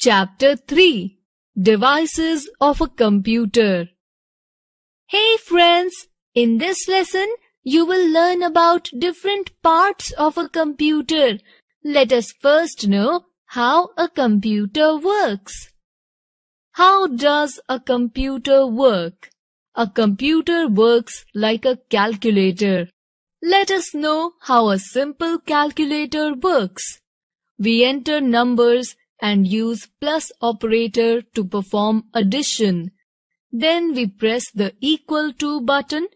Chapter 3 Devices of a Computer Hey friends! In this lesson, you will learn about different parts of a computer. Let us first know how a computer works. How does a computer work? A computer works like a calculator. Let us know how a simple calculator works. We enter numbers and use plus operator to perform addition. Then we press the equal to button.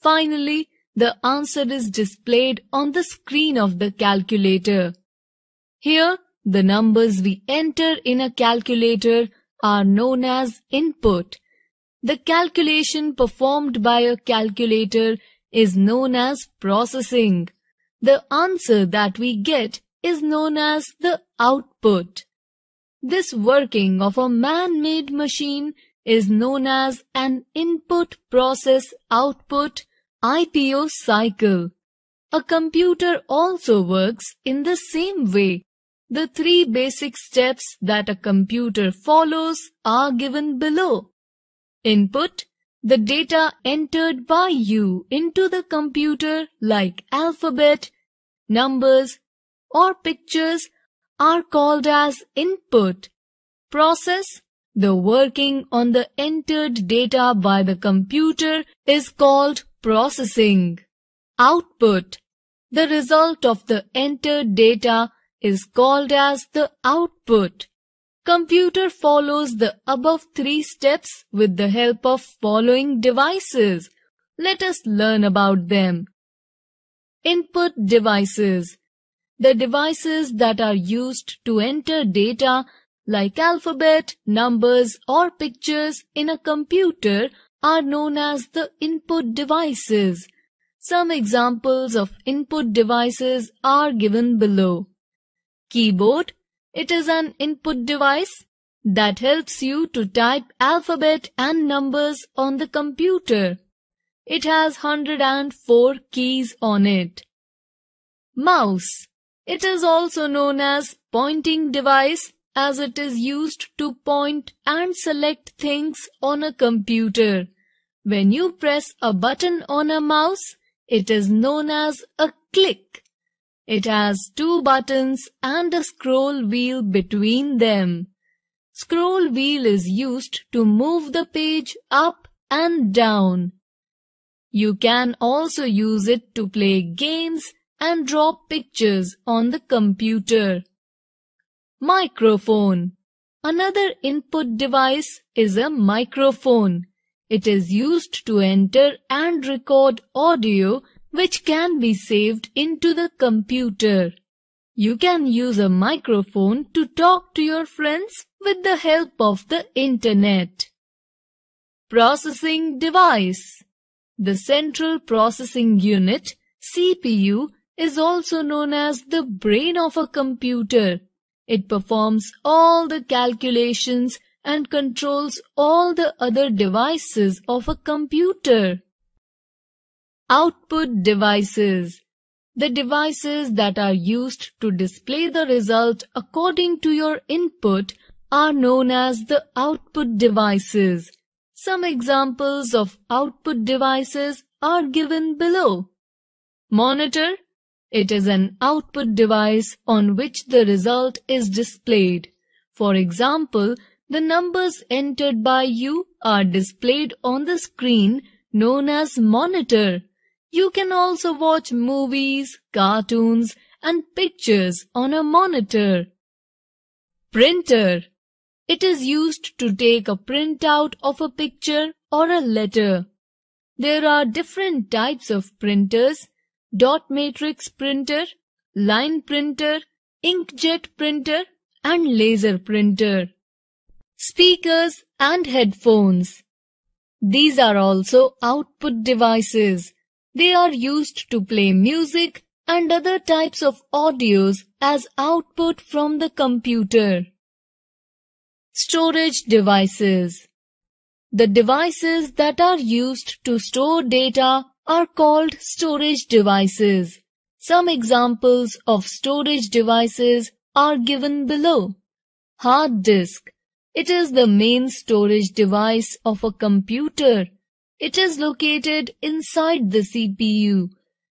Finally, the answer is displayed on the screen of the calculator. Here, the numbers we enter in a calculator are known as input. The calculation performed by a calculator is known as processing. The answer that we get is known as the output. This working of a man-made machine is known as an input process output IPO cycle. A computer also works in the same way. The three basic steps that a computer follows are given below. Input, the data entered by you into the computer like alphabet, numbers, or pictures are called as input. Process the working on the entered data by the computer is called processing. Output. The result of the entered data is called as the output. Computer follows the above three steps with the help of following devices. Let us learn about them. Input devices the devices that are used to enter data like alphabet, numbers or pictures in a computer are known as the input devices. Some examples of input devices are given below. Keyboard. It is an input device that helps you to type alphabet and numbers on the computer. It has 104 keys on it. Mouse. It is also known as pointing device as it is used to point and select things on a computer. When you press a button on a mouse, it is known as a click. It has two buttons and a scroll wheel between them. Scroll wheel is used to move the page up and down. You can also use it to play games and draw pictures on the computer. Microphone Another input device is a microphone. It is used to enter and record audio which can be saved into the computer. You can use a microphone to talk to your friends with the help of the internet. Processing device The central processing unit, CPU, is also known as the brain of a computer. It performs all the calculations and controls all the other devices of a computer. Output devices. The devices that are used to display the result according to your input are known as the output devices. Some examples of output devices are given below. Monitor it is an output device on which the result is displayed. For example, the numbers entered by you are displayed on the screen known as monitor. You can also watch movies, cartoons and pictures on a monitor. Printer It is used to take a printout of a picture or a letter. There are different types of printers dot matrix printer, line printer, inkjet printer, and laser printer. Speakers and headphones. These are also output devices. They are used to play music and other types of audios as output from the computer. Storage devices. The devices that are used to store data are called storage devices. Some examples of storage devices are given below. Hard disk. It is the main storage device of a computer. It is located inside the CPU.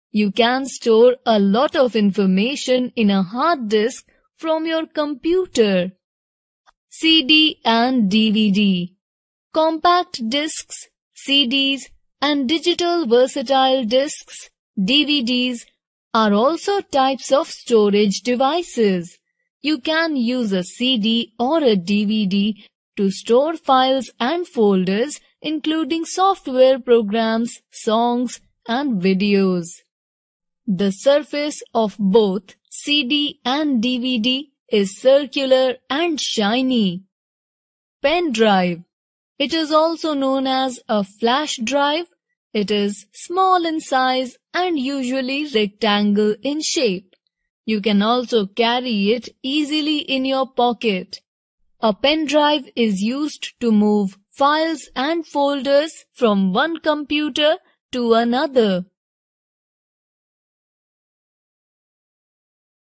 You can store a lot of information in a hard disk from your computer. CD and DVD. Compact discs, CDs and digital versatile discs, DVDs, are also types of storage devices. You can use a CD or a DVD to store files and folders including software programs, songs, and videos. The surface of both CD and DVD is circular and shiny. Pen drive. It is also known as a flash drive it is small in size and usually rectangle in shape. You can also carry it easily in your pocket. A pendrive is used to move files and folders from one computer to another.